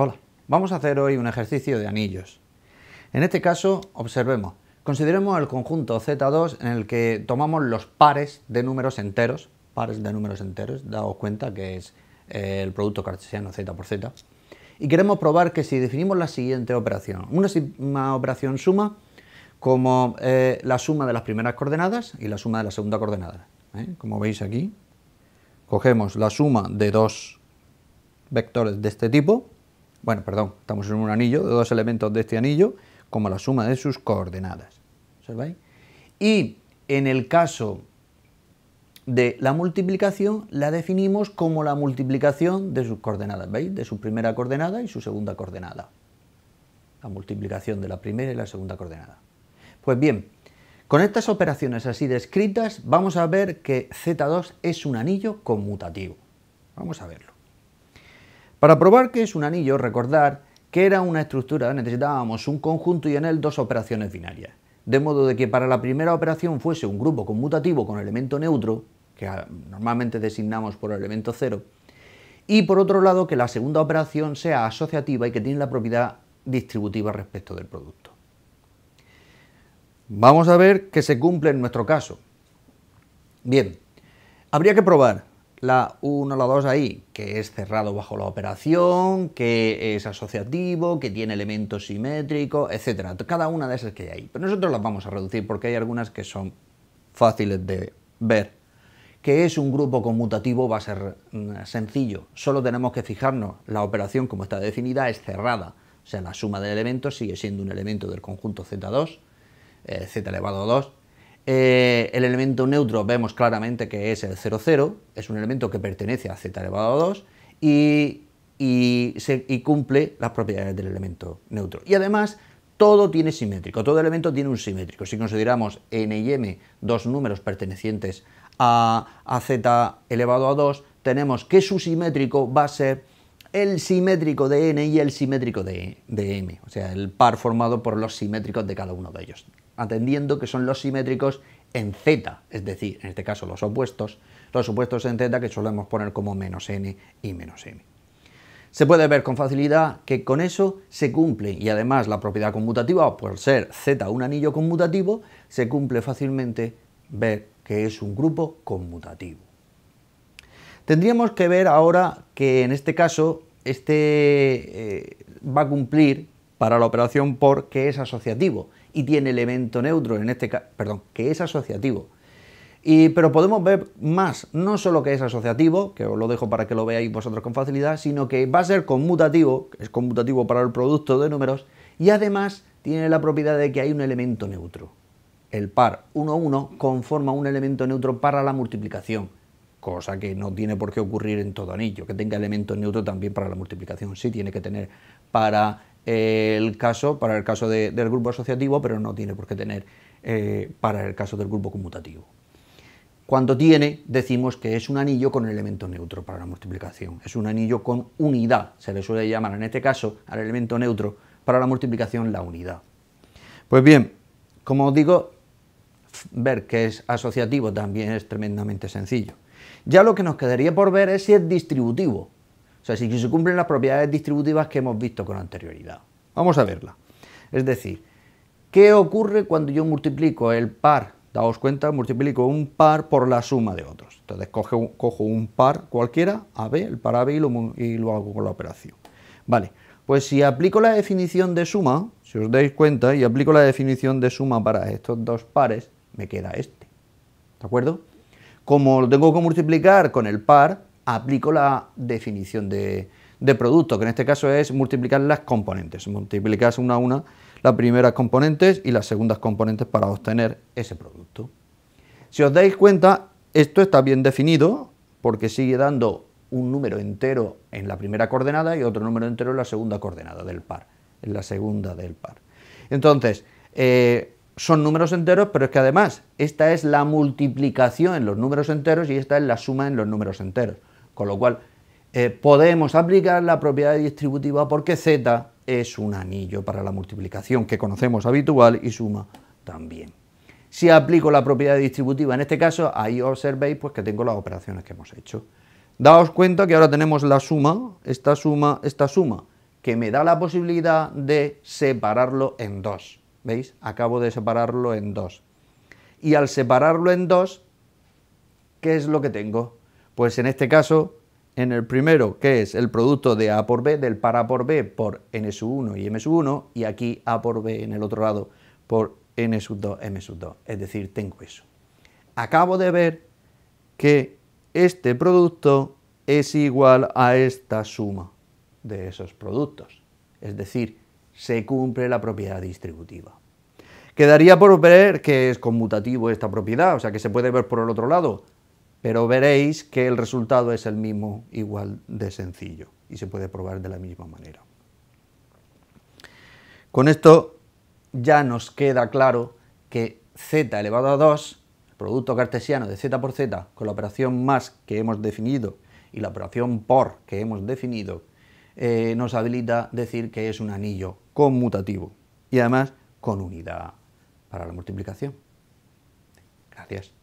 Hola, vamos a hacer hoy un ejercicio de anillos. En este caso, observemos, consideremos el conjunto Z2 en el que tomamos los pares de números enteros, pares de números enteros, daos cuenta que es eh, el producto cartesiano Z por Z, y queremos probar que si definimos la siguiente operación, una operación suma como eh, la suma de las primeras coordenadas y la suma de la segunda coordenada. ¿eh? Como veis aquí, cogemos la suma de dos vectores de este tipo bueno, perdón, estamos en un anillo de dos elementos de este anillo como la suma de sus coordenadas. ¿veis? Y en el caso de la multiplicación, la definimos como la multiplicación de sus coordenadas, ¿veis? De su primera coordenada y su segunda coordenada. La multiplicación de la primera y la segunda coordenada. Pues bien, con estas operaciones así descritas, vamos a ver que Z2 es un anillo conmutativo. Vamos a verlo. Para probar que es un anillo, recordar que era una estructura, necesitábamos un conjunto y en él dos operaciones binarias. De modo de que para la primera operación fuese un grupo conmutativo con elemento neutro, que normalmente designamos por elemento cero, y por otro lado que la segunda operación sea asociativa y que tiene la propiedad distributiva respecto del producto. Vamos a ver que se cumple en nuestro caso. Bien, habría que probar la 1, la 2 ahí, que es cerrado bajo la operación, que es asociativo, que tiene elementos simétricos, etcétera. Cada una de esas que hay ahí. Pero nosotros las vamos a reducir porque hay algunas que son fáciles de ver. Que es un grupo conmutativo va a ser mm, sencillo. Solo tenemos que fijarnos, la operación como está definida es cerrada. O sea, la suma de elementos sigue siendo un elemento del conjunto Z2, eh, Z elevado a 2, eh, el elemento neutro vemos claramente que es el 0,0, es un elemento que pertenece a z elevado a 2 y, cumple las propiedades del elemento neutro. Y además todo tiene simétrico, todo elemento tiene un simétrico. Si consideramos n y m dos números pertenecientes a, a z elevado a 2, tenemos que su simétrico va a ser el simétrico de n y el simétrico de, m, o sea, el par formado por los simétricos de cada uno de ellos, atendiendo que son los simétricos en z, es decir, en este caso los opuestos, los opuestos en z que solemos poner como menos n y menos m. Se puede ver con facilidad que con eso se cumple y además la propiedad conmutativa, por ser z un anillo conmutativo, se cumple fácilmente ver que es un grupo conmutativo. Tendríamos que ver ahora que en este caso este eh, va a cumplir para la operación por que es asociativo y tiene elemento neutro en este caso, perdón, que es asociativo. pero podemos ver más, no solo que es asociativo, que os lo dejo para que lo veáis vosotros con facilidad, sino que va a ser conmutativo, es conmutativo para el producto de números, y además tiene la propiedad de que hay un elemento neutro. El par 1,1 conforma un elemento neutro para la multiplicación cosa que no tiene por qué ocurrir en todo anillo, que tenga elementos neutros también para la multiplicación, sí tiene que tener para eh, el caso, para el caso del grupo asociativo, pero no tiene por qué tener eh, para el caso del grupo conmutativo. Cuando tiene, decimos que es un anillo con elemento neutro para la multiplicación, es un anillo con unidad, se le suele llamar en este caso al elemento neutro para la multiplicación la unidad. Pues bien, como os digo, ver que es asociativo también es tremendamente sencillo. Ya lo que nos quedaría por ver es si es distributivo, o sea, si se cumplen las propiedades distributivas que hemos visto con anterioridad. Vamos a verla. Es decir, ¿qué ocurre cuando yo multiplico el par? Daos cuenta, multiplico un par por la suma de otros. Entonces cojo, un par cualquiera, AB, el par AB, y lo, y lo hago con la operación. Vale, pues si aplico la definición de suma, si os dais cuenta, y aplico la definición de suma para estos dos pares, me queda este. ¿De acuerdo? Como lo tengo que multiplicar con el par, aplico la definición de, producto, que en este caso es multiplicar las componentes. Multiplicas una a una las primeras componentes y las segundas componentes para obtener ese producto. Si os dais cuenta, esto está bien definido porque sigue dando un número entero en la primera coordenada y otro número entero en la segunda coordenada del par, en la segunda del par. Entonces, eh, son números enteros, pero es que además esta es la multiplicación en los números enteros y esta es la suma en los números enteros. Con lo cual, eh, podemos aplicar la propiedad distributiva porque z es un anillo para la multiplicación que conocemos habitual y suma también. Si aplico la propiedad distributiva en este caso, ahí observéis pues, que tengo las operaciones que hemos hecho. Daos cuenta que ahora tenemos la suma, esta suma, esta suma, que me da la posibilidad de separarlo en dos. ¿Veis? Acabo de separarlo en dos. Y al separarlo en dos, ¿qué es lo que tengo? Pues en este caso, en el primero, que es el producto de A por B, del para por B por N 1 y M 1, y aquí A por B en el otro lado por N 2, M 2. Es decir, tengo eso. Acabo de ver que este producto es igual a esta suma de esos productos. Es decir, se cumple la propiedad distributiva. Quedaría por ver que es conmutativo esta propiedad, o sea que se puede ver por el otro lado, pero veréis que el resultado es el mismo igual de sencillo y se puede probar de la misma manera. Con esto ya nos queda claro que z elevado a 2, el producto cartesiano de z por z, con la operación más que hemos definido y la operación por que hemos definido, eh, nos habilita decir que es un anillo conmutativo y además con unidad para la multiplicación. Gracias.